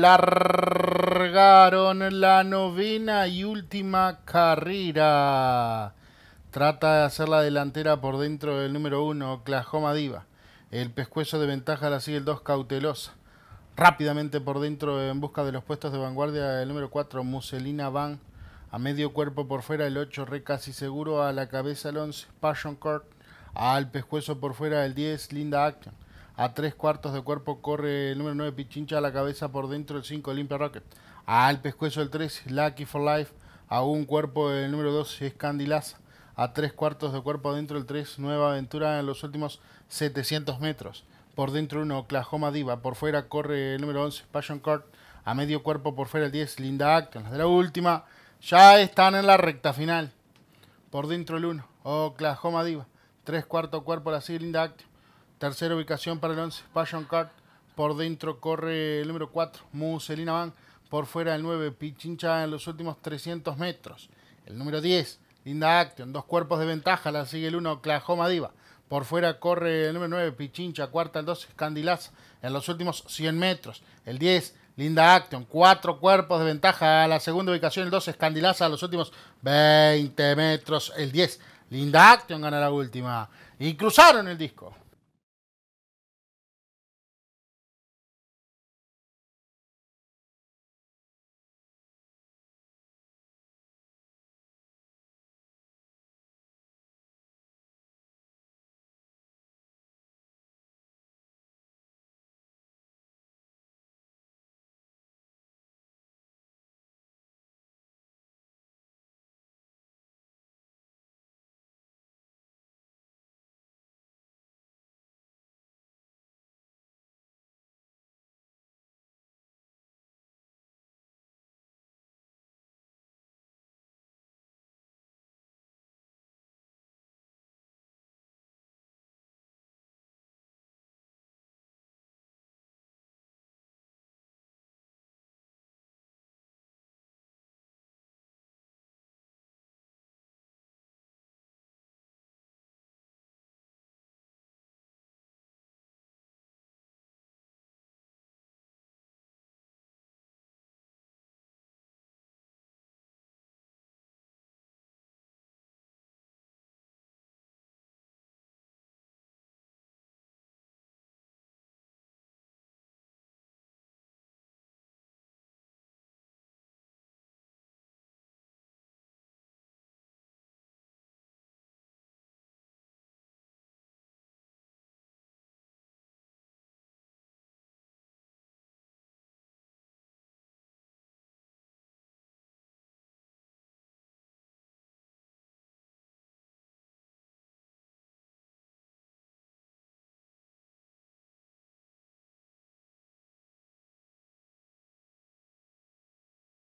largaron la novena y última carrera. Trata de hacer la delantera por dentro del número 1, Oklahoma Diva. El pescuezo de ventaja la sigue el 2, Cautelosa. Rápidamente por dentro en busca de los puestos de vanguardia el número 4, Muselina Van. A medio cuerpo por fuera el 8, Re casi seguro. A la cabeza el 11, Passion Court. Al pescuezo por fuera el 10, Linda Action. A tres cuartos de cuerpo corre el número 9 Pichincha a la cabeza por dentro el 5 Limpia Rocket. Al pescuezo el 3 Lucky for Life. A un cuerpo el número 2 es A tres cuartos de cuerpo dentro el 3 Nueva Aventura en los últimos 700 metros. Por dentro uno Oklahoma Diva. Por fuera corre el número 11 Passion Court. A medio cuerpo por fuera el 10 Linda Acton. Las de la última ya están en la recta final. Por dentro el 1 Oklahoma Diva. Tres cuartos cuerpo la sigue Linda Acton. Tercera ubicación para el 11, Passion Card. Por dentro corre el número 4, Muselina Van. Por fuera el 9, Pichincha en los últimos 300 metros. El número 10, Linda Action. Dos cuerpos de ventaja. La sigue el 1, Oklahoma Diva. Por fuera corre el número 9, Pichincha. Cuarta el 12, Scandilaza En los últimos 100 metros. El 10, Linda Action. Cuatro cuerpos de ventaja. A la segunda ubicación el 12, Scandilaza, A los últimos 20 metros. El 10, Linda Action gana la última. Y cruzaron el disco.